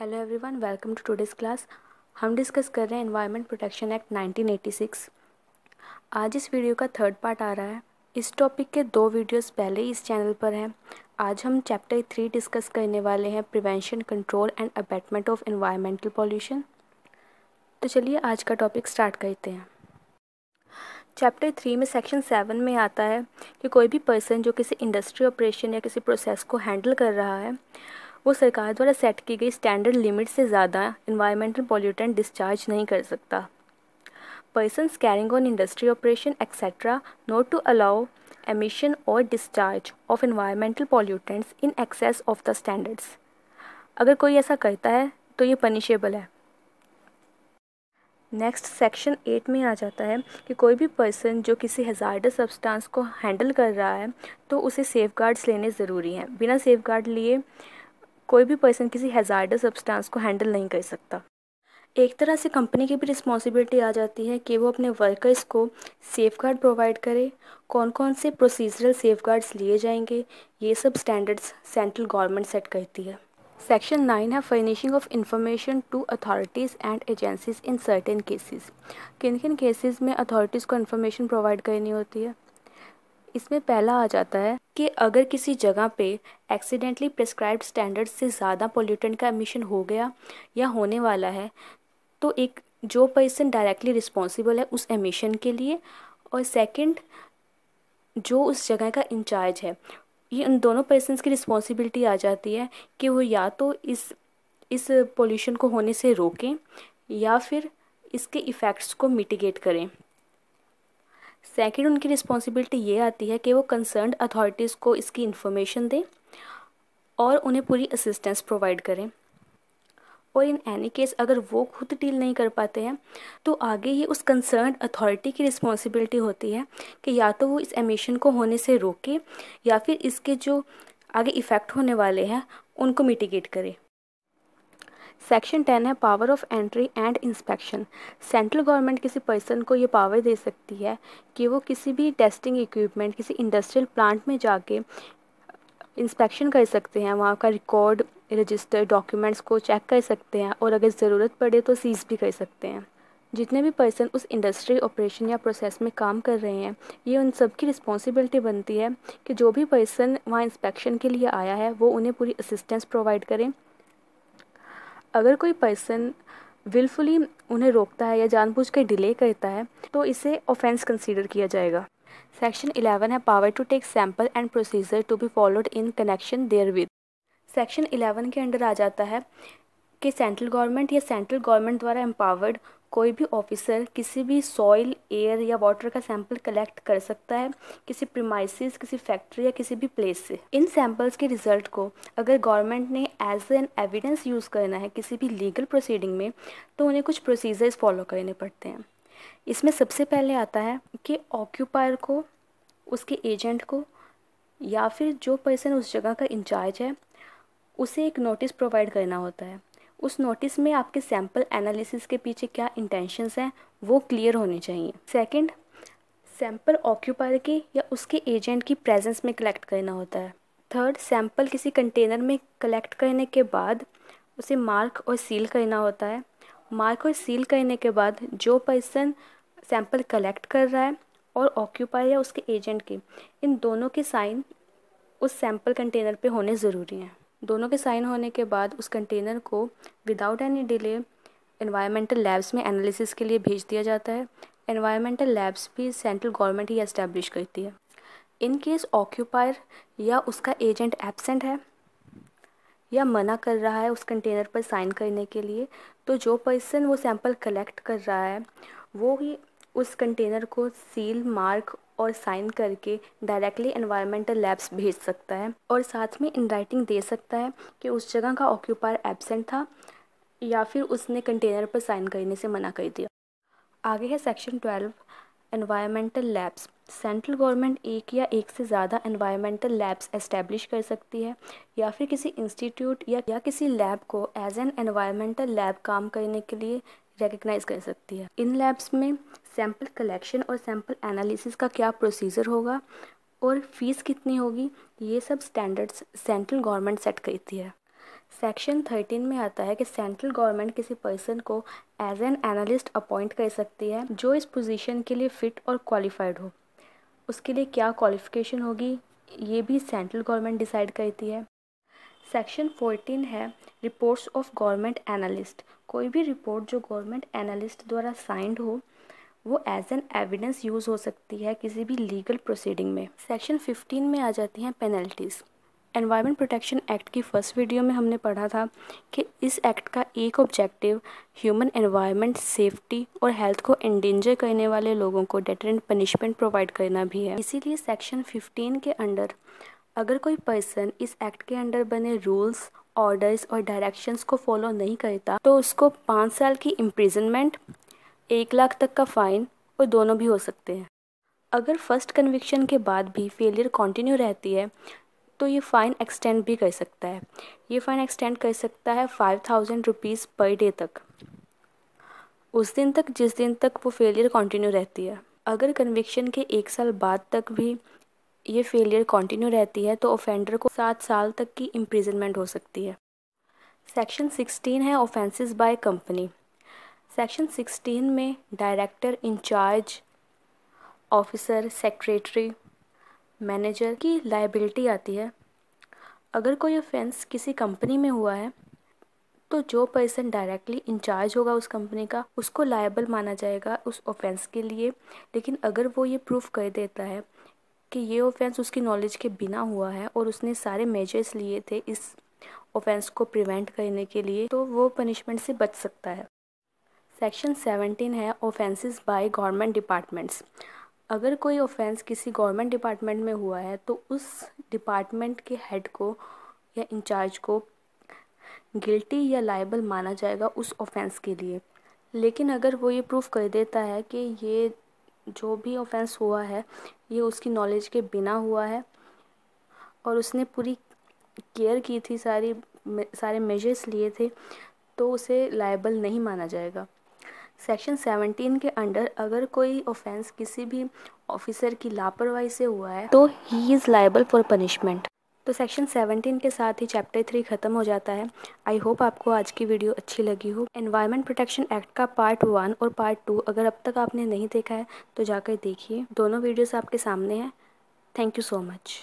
hello everyone welcome to today's class हम discuss कर रहे हैं एनवायरनमेंट प्रोटेक्शन एक्ट 1986 आज इस वीडियो का थर्ड पार्ट आ रहा है इस टॉपिक के दो वीडियोस पहले इस चैनल पर हैं आज हम चैप्टर थ्री डिस्कस करने वाले हैं prevention control and abatement of environmental pollution तो चलिए आज का टॉपिक स्टार्ट करते हैं चैप्टर थ्री में सेक्शन सेवन में आता है कि कोई भी पर्सन जो किसी इंडस्ट्री ऑपरेशन या किसी प्रोसेस को हैंडल कर रहा है वो सरकार द्वारा सेट की गई स्टैंडर्ड लिमिट से ज़्यादा इन्वायरमेंटल पॉल्यूटेंट डिस्चार्ज नहीं कर सकता person carrying on industry operation etcetera not to allow emission और discharge of environmental pollutants in excess of the standards अगर कोई ऐसा करता है तो ये पनिशेबल है नेक्स्ट सेक्शन एट में आ जाता है कि कोई भी पर्सन जो किसी हजार्डस सब्सटेंस को हैंडल कर रहा है तो उसे सेफ लेने ज़रूरी हैं बिना सेफ लिए कोई भी पर्सन किसी हैज़ार्डस सब्सटेंस को हैंडल नहीं कर सकता एक तरह से कंपनी की भी रिस्पॉन्सिबिलिटी आ जाती है कि वो अपने वर्कर्स को सेफ़ गार्ड प्रोवाइड करे कौन कौन से प्रोसीजरल सेफ़ गार्ड्स लिए जाएंगे ये सब स्टैंडर्ड्स सेंट्रल गवर्नमेंट सेट करती है सेक्शन नाइन है furnishing of information to authorities and agencies in certain cases किन किन केसेस में अथॉरिटीज़ को इन्फॉर्मेशन प्रोवाइड करनी होती है इसमें पहला आ जाता है कि अगर किसी जगह पे एक्सीडेंटली प्रिस्क्राइब स्टैंडर्ड से ज़्यादा पोल्यूटेंट का एमिशन हो गया या होने वाला है तो एक जो पर्सन डायरेक्टली रिस्पॉन्सिबल है उस एमिशन के लिए और सेकंड जो उस जगह का इंचार्ज है ये उन दोनों पर्सनस की रिस्पॉन्सिबिलिटी आ जाती है कि वो या तो इस इस पोल्यूशन को होने से रोकें या फिर इसके इफ़ेक्ट्स को मिटिगेट करें सेकेंड उनकी रिस्पॉन्सिबिलिटी ये आती है कि वो कंसर्न अथॉरिटीज़ को इसकी इन्फॉर्मेशन दें और उन्हें पूरी असिस्टेंस प्रोवाइड करें और इन एनी केस अगर वो खुद डील नहीं कर पाते हैं तो आगे ये उस कंसर्न अथॉरिटी की रिस्पॉन्सिबिलिटी होती है कि या तो वो इस एमिशन को होने से रोके या फिर इसके जो आगे इफ़ेक्ट होने वाले हैं उनको मिटिगेट करें सेक्शन टेन है power of entry and inspection central government किसी पर्सन को ये पावर दे सकती है कि वो किसी भी टेस्टिंग इक्विपमेंट किसी इंडस्ट्रियल प्लांट में जाके इंस्पेक्शन कर सकते हैं वहाँ का रिकॉर्ड रजिस्टर डॉक्यूमेंट्स को चेक कर सकते हैं और अगर ज़रूरत पड़े तो सीज़ भी कर सकते हैं जितने भी पर्सन उस इंडस्ट्री ऑपरेशन या प्रोसेस में काम कर रहे हैं ये उन सब की रिस्पॉन्सिबिलिटी बनती है कि जो भी पर्सन वहाँ इंस्पेक्शन के लिए आया है वो उन्हें पूरी असिस्टेंस प्रोवाइड करें अगर कोई पर्सन विलफुली उन्हें रोकता है या जानबूझ कर डिले करता है तो इसे ऑफेंस कंसीडर किया जाएगा सेक्शन 11 है power to take sample and procedure to be followed in connection therewith सेक्शन 11 के अंडर आ जाता है कि सेंट्रल गवर्नमेंट या सेंट्रल गवर्नमेंट द्वारा एम्पावर्ड कोई भी ऑफिसर किसी भी सॉइल एयर या वाटर का सैंपल कलेक्ट कर सकता है किसी प्रमाइसिस किसी फैक्ट्री या किसी भी प्लेस से इन सैंपल्स के रिजल्ट को अगर गवर्नमेंट ने एज एन एविडेंस यूज़ करना है किसी भी लीगल प्रोसीडिंग में तो उन्हें कुछ प्रोसीजर्स फॉलो करने पड़ते हैं इसमें सबसे पहले आता है कि ऑक्यूपायर को उसके एजेंट को या फिर जो पर्सन उस जगह का इंचार्ज है उसे एक नोटिस प्रोवाइड करना होता है उस नोटिस में आपके सैम्पल एनालिसिस के पीछे क्या इंटेंशंस हैं वो क्लियर होने चाहिए सेकंड सैम्पल ऑक्यूपायर की या उसके एजेंट की प्रेजेंस में कलेक्ट करना होता है थर्ड सैम्पल किसी कंटेनर में कलेक्ट करने के बाद उसे मार्क और सील करना होता है मार्क और सील करने के बाद जो पर्सन सैम्पल कलेक्ट कर रहा है और ऑक्यूपायर या उसके एजेंट की इन दोनों के साइन उस सैम्पल कंटेनर पे होने ज़रूरी हैं दोनों के साइन होने के बाद उस कंटेनर को without any delay environmental labs में एनालिसिस के लिए भेज दिया जाता है इन्वायरमेंटल लैब्स भी सेंट्रल गवर्नमेंट ही एस्टेब्लिश करती है इन केस ऑक्यूपायर या उसका एजेंट एबसेंट है या मना कर रहा है उस कंटेनर पर साइन करने के लिए तो जो पर्सन वो सैंपल कलेक्ट कर रहा है वो ही उस कंटेनर को सील मार्क और साइन करके डायरेक्टली एनवायरमेंटल लैब्स भेज सकता है और साथ में इन राइटिंग दे सकता है कि उस जगह का ऑक्यूपायर एबसेंट था या फिर उसने कंटेनर पर साइन करने से मना कर दिया आगे है section twelve environmental labs central government एक या एक से ज़्यादा इन्वायरमेंटल लैब्स एस्टेब्लिश कर सकती है या फिर किसी इंस्टीट्यूट या, या किसी लैब को एज एन एनवायरमेंटल लैब काम करने के लिए रिकग्नाइज कर सकती है इन लैब्स में सैम्पल कलेक्शन और सैम्पल एनालिसिस का क्या प्रोसीजर होगा और फीस कितनी होगी ये सब स्टैंडर्ड्स सेंट्रल गवर्नमेंट सेट करती है सेक्शन थर्टीन में आता है कि सेंट्रल गवर्नमेंट किसी पर्सन को एज एन एनालिस्ट अपॉइंट कर सकती है जो इस पोजीशन के लिए फ़िट और क्वालिफाइड हो उसके लिए क्या क्वालिफिकेशन होगी ये भी सेंट्रल गवर्नमेंट डिसाइड करती है सेक्शन फोर्टीन है रिपोर्ट्स ऑफ गवर्नमेंट एनालिस्ट कोई भी रिपोर्ट जो गवर्नमेंट एनालिस्ट द्वारा साइंड हो वो एज एन एविडेंस यूज़ हो सकती है किसी भी लीगल प्रोसीडिंग में सेक्शन फिफ्टीन में आ जाती हैं पेनल्टीज़ एनवायरमेंट प्रोटेक्शन एक्ट की फ़र्स्ट वीडियो में हमने पढ़ा था कि इस एक्ट का एक ऑब्जेक्टिव ह्यूमन एनवायरमेंट सेफ्टी और हेल्थ को एंडेंजर करने वाले लोगों को डेटरेंट पनिशमेंट प्रोवाइड करना भी है इसीलिए सेक्शन 15 के अंडर अगर कोई पर्सन इस एक्ट के अंडर बने रूल्स ऑर्डर्स और डायरेक्शंस को फॉलो नहीं करता तो उसको पाँच साल की इम्प्रिजनमेंट एक लाख तक का फ़ाइन और दोनों भी हो सकते हैं अगर फर्स्ट कन्विक्शन के बाद भी फेलियर कंटिन्यू रहती है तो ये फ़ाइन एक्सटेंड भी कर सकता है ये फ़ाइन एक्सटेंड कर सकता है five thousand rupees per day तक उस दिन तक जिस दिन तक वो फेलियर कंटिन्यू रहती है अगर कन्विक्शन के एक साल बाद तक भी ये फेलियर कंटिन्यू रहती है तो ऑफेंडर को सात साल तक की इम्प्रिजनमेंट हो सकती है सेक्शन सिक्सटीन है offences by company section sixteen में director in charge officer secretary manager की लाइबिलिटी आती है अगर कोई ऑफेंस किसी कंपनी में हुआ है तो जो पर्सन डायरेक्टली इंचार्ज होगा उस कंपनी का उसको लायबल माना जाएगा उस ऑफेंस के लिए लेकिन अगर वो ये प्रूफ कर देता है कि ये ऑफेंस उसकी नॉलेज के बिना हुआ है और उसने सारे मेजर्स लिए थे इस ऑफेंस को प्रिवेंट करने के लिए तो वो पनिशमेंट से बच सकता है सेक्शन सेवनटीन है ऑफेंसेस बाय गवर्नमेंट डिपार्टमेंट्स अगर कोई ऑफेंस किसी गवर्नमेंट डिपार्टमेंट में हुआ है तो उस डिपार्टमेंट के हेड को या इंचार्ज को गिल्टी या लाइबल माना जाएगा उस ऑफेंस के लिए लेकिन अगर वो ये प्रूफ कर देता है कि ये जो भी ऑफेंस हुआ है ये उसकी नॉलेज के बिना हुआ है और उसने पूरी केयर की थी सारी सारे मेजर्स लिए थे तो उसे लाइबल नहीं माना जाएगा सेक्शन सेवनटीन के अंडर अगर कोई ऑफेंस किसी भी ऑफिसर की लापरवाही से हुआ है तो he is liable for punishment तो सेक्शन 17 के साथ ही चैप्टर थ्री ख़त्म हो जाता है आई होप आपको आज की वीडियो अच्छी लगी हो एनवायरमेंट प्रोटेक्शन एक्ट का पार्ट वन और पार्ट टू अगर अब तक आपने नहीं देखा है तो जाकर देखिए दोनों वीडियोस आपके सामने हैं थैंक यू सो मच